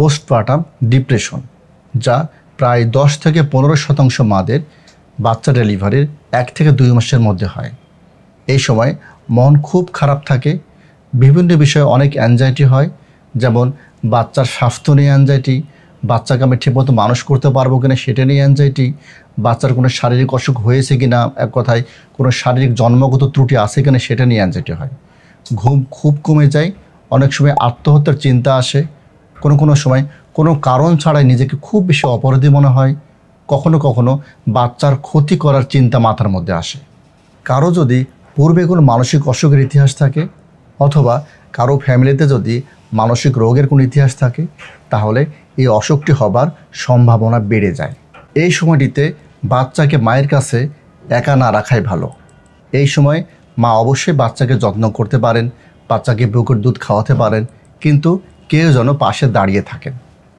postpartum depression যা প্রায় দশ থেকে পনেরো শতাংশ মাদের বাচ্চা ডেলিভারির এক থেকে দুই মাসের মধ্যে হয় এই সময় মন খুব খারাপ থাকে বিভিন্ন বিষয়ে অনেক অ্যাংজাইটি হয় যেমন বাচ্চার স্বাস্থ্য নিয়ে অ্যাংজাইটি বাচ্চাকে আমি ঠিকমতো মানুষ করতে পারবো কিনা সেটা নিয়ে অ্যাংজাইটি বাচ্চার কোনো শারীরিক অসুখ হয়েছে কি না এক কথায় কোনো শারীরিক জন্মগত ত্রুটি আছে কিনা সেটা নিয়ে অ্যাংজাইটি হয় ঘুম খুব কমে যায় অনেক সময় আত্মহত্যার চিন্তা আসে কোনো কোনো সময় কোনো কারণ ছাড়াই নিজেকে খুব বেশি অপরাধী মনে হয় কখনো কখনো বাচ্চার ক্ষতি করার চিন্তা মাথার মধ্যে আসে কারো যদি পূর্বে কোনো মানসিক অসুখের ইতিহাস থাকে অথবা কারো ফ্যামিলিতে যদি মানসিক রোগের কোনো ইতিহাস থাকে তাহলে এই অসুখটি হবার সম্ভাবনা বেড়ে যায় এই সময়টিতে বাচ্চাকে মায়ের কাছে একা না রাখাই ভালো এই সময় মা অবশ্যই বাচ্চাকে যত্ন করতে পারেন বাচ্চাকে বুকের দুধ খাওয়াতে পারেন কিন্তু কেউ যেন পাশে দাঁড়িয়ে থাকেন